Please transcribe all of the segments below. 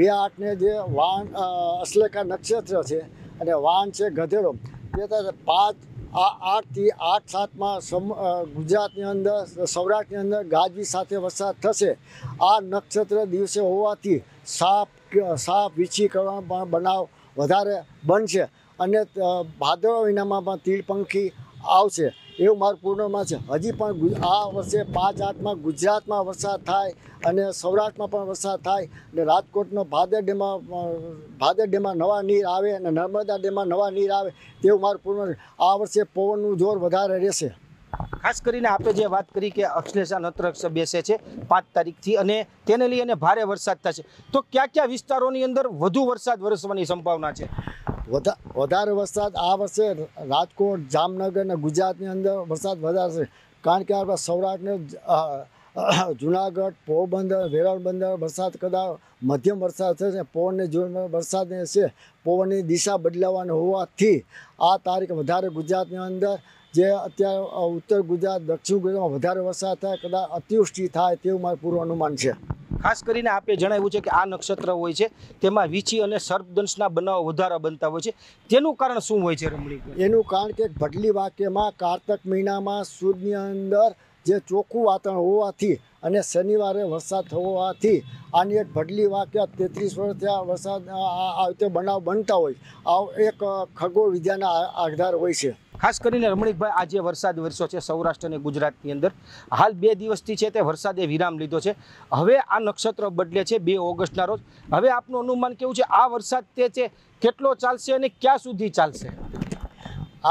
બે આઠને જે વાહન અશ્લેખા નક્ષત્ર છે અને વાન છે ગધેડો તે પાંચ આ આઠથી આઠ સાતમાં સમ ગુજરાતની અંદર સૌરાષ્ટ્રની અંદર ગાજવી સાથે વરસાદ થશે આ નક્ષત્ર દિવસે હોવાથી સાપ સાપ વીછી કરવા બનાવ વધારે બનશે અને ભાદરવા મહિનામાં પણ તીડપંખી આવશે એવું મારું પૂર્ણમાં છે હજી પણ આ વર્ષે પાંચ આઠમાં ગુજરાતમાં વરસાદ થાય અને સૌરાષ્ટ્રમાં પણ વરસાદ થાય અને રાજકોટનો ભાદર ડેમાં ભાદર ડેમાં નવા નીર આવે અને નર્મદા ડેમાં નવા નીર આવે તેવું મારું પૂર્ણ આ વર્ષે પવનનું જોર વધારે રહેશે ખાસ કરીને આપણે જે વાત કરી કે અક્ષલેષા નત્રક્ષ બેસે છે પાંચ તારીખથી અને તેને લઈને ભારે વરસાદ થશે તો કયા કયા વિસ્તારોની અંદર વધુ વરસાદ વરસવાની સંભાવના છે વધારે વરસાદ આ વર્ષે રાજકોટ જામનગર અને ગુજરાતની અંદર વરસાદ વધારે છે કારણ કે આપણા સૌરાષ્ટ્રને જુનાગઢ પોરબંદર વેરાવળ બંદર વરસાદ કદાચ મધ્યમ વરસાદ થશે પવનને જોઈને વરસાદ છે પવનની દિશા બદલાવાની હોવાથી આ તારીખ વધારે ગુજરાતની અંદર જે અત્યારે ઉત્તર ગુજરાત દક્ષિણ ગુજરાતમાં વધારે વરસાદ થાય કદાચ અતિવૃષ્ટિ થાય તેવું મારું પૂર્વ અનુમાન છે ખાસ કરીને આપે જણાવ્યું છે કે આ નક્ષત્ર હોય છે તેમાં વીછી અને સર્પદંશના બનાવો વધારા બનતા હોય છે તેનું કારણ શું હોય છે રમણી એનું કારણ કે ભડલી વાક્યમાં કારતક મહિનામાં સૂર્યની અંદર જે ચોખ્ખું વાતાવરણ હોવાથી અને શનિવારે વરસાદ થવાથી આની એક ભડલી વાક્ય તેત્રીસ વર્ષ થયા વરસાદ આ રીતે બનાવ બનતા હોય આ એક ખગો વિદ્યાના આધાર હોય છે ખાસ કરીને રમણીકભાઈ આજે વરસાદ વરસ્યો છે સૌરાષ્ટ્ર અને ગુજરાતની અંદર હાલ બે દિવસથી છે તે વરસાદે વિરામ લીધો છે હવે આ નક્ષત્ર બદલે છે બે ઓગસ્ટના રોજ હવે આપનું અનુમાન કેવું છે આ વરસાદ તે છે કેટલો ચાલશે અને ક્યાં સુધી ચાલશે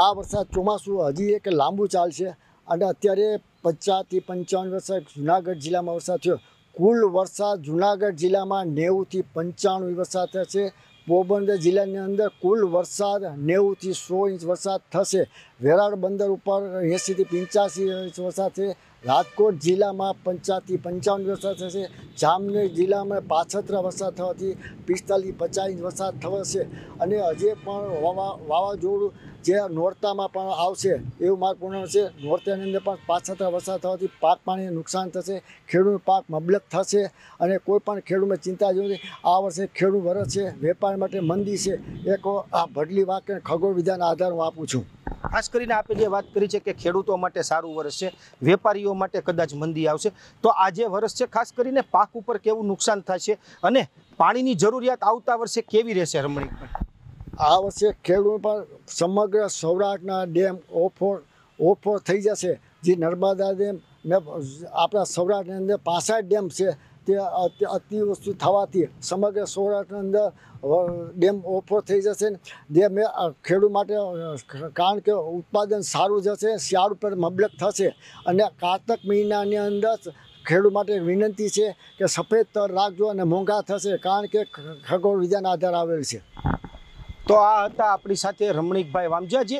આ વરસાદ ચોમાસું હજી એક લાંબુ ચાલશે અને અત્યારે પચાસથી પંચાવન વરસાદ જુનાગઢ જિલ્લામાં વરસાદ થયો કુલ વરસાદ જુનાગઢ જિલ્લામાં નેવુંથી પંચાણું વરસાદ થશે પોરબંદર જિલ્લાની અંદર કુલ વરસાદ નેવુંથી સો ઇંચ વરસાદ થશે વેરાળ બંદર ઉપર એંસીથી પંચ્યાસી ઇંચ વરસાદ છે રાજકોટ જિલ્લામાં પંચાથી પંચાવન વરસાદ થશે જામનગર જિલ્લામાં પાછતરા વરસાદ થવાથી પિસ્તાલીસ પચાસ વરસાદ થશે અને હજી પણ વાવાઝોડું જે નોરતામાં પણ આવશે એવું મારું પૂર્ણ છે નોરતાની અંદર પણ પાછતરા વરસાદ થવાથી પાક પાણીને નુકસાન થશે ખેડૂત પાક મબલક થશે અને કોઈ પણ ખેડૂતમાં ચિંતા જ આ વર્ષે ખેડૂત વરસ છે વેપાર માટે મંદી છે એક આ ભડલી વાક્ય ખગોળ વિધાના આધાર હું આપું છું ખાસ કરીને આપણે જે વાત કરી છે કે ખેડૂતો માટે સારું વર્ષ છે વેપારીઓ માટે કદાચ મંદી આવશે તો આ જે વર્ષ છે ખાસ કરીને પાક ઉપર કેવું નુકસાન થશે અને પાણીની જરૂરિયાત આવતા વર્ષે કેવી રહેશે રમણી આ વર્ષે ખેડૂતો પર સમગ્ર સૌરાષ્ટ્રના ડેમ ઓફોર ઓફોર થઈ જશે જે નર્મદા ડેમ ને આપણા સૌરાષ્ટ્રની અંદર પાસા ડેમ છે તે અતિવૃષ્ટિ થવાથી સમગ્ર સૌરાષ્ટ્રની અંદર ડેમ ઓફો થઈ જશે જે મેં ખેડૂત માટે કારણ કે ઉત્પાદન સારું જશે શિયાળુ પર મબલક થશે અને કારતક મહિનાની અંદર ખેડૂત માટે વિનંતી છે કે સફેદ તર રાખજો અને મોંઘા થશે કારણ કે ખગોળ વિજ્ઞાન આધાર આવેલ છે તો આ હતા આપણી સાથે રમણીકભાઈ વામજા જે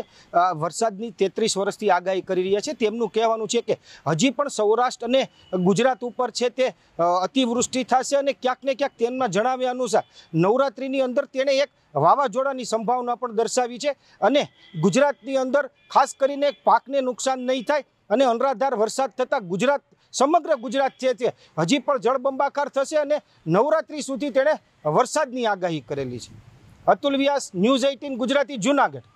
વરસાદની તેત્રીસ વર્ષથી આગાહી કરી રહ્યા છે તેમનું કહેવાનું છે કે હજી પણ સૌરાષ્ટ્ર અને ગુજરાત ઉપર છે તે અતિવૃષ્ટિ થશે અને ક્યાંક ને ક્યાંક તેમના જણાવ્યા અનુસાર નવરાત્રિની અંદર તેણે એક વાવાઝોડાની સંભાવના પણ દર્શાવી છે અને ગુજરાતની અંદર ખાસ કરીને પાકને નુકસાન નહીં થાય અને અનરાધાર વરસાદ થતાં ગુજરાત સમગ્ર ગુજરાત છે તે હજી પણ જળબંબાકાર થશે અને નવરાત્રિ સુધી તેણે વરસાદની આગાહી કરેલી છે અતુલ વ્યાસ ન્યૂઝ એઇટીન ગુજરાતી જુનાગઢ